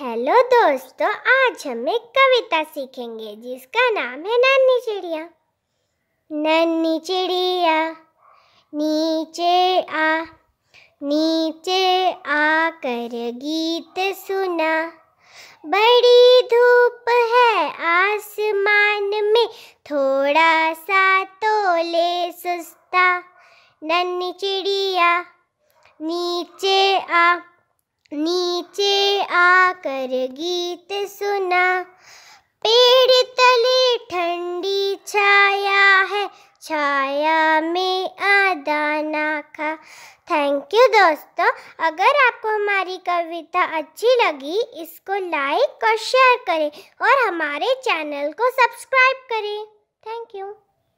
hello दोस्तों आज हम एक कविता सीखेंगे जिसका नाम है नन्नी चिड़िया नन्नी चिड़िया नीचे आ नीचे आ कर गीत सुना बड़ी धूप है आसमान में थोड़ा सा तोले सुस्ता नन्नी चिड़िया नीचे आ नीचे आकर गीत सुना पेड़ तले ठंडी छाया है छाया में आदाना खा थैंक यू दोस्तों अगर आपको हमारी कविता अच्छी लगी इसको लाइक और शेयर करें और हमारे चैनल को सब्सक्राइब करें थैंक यू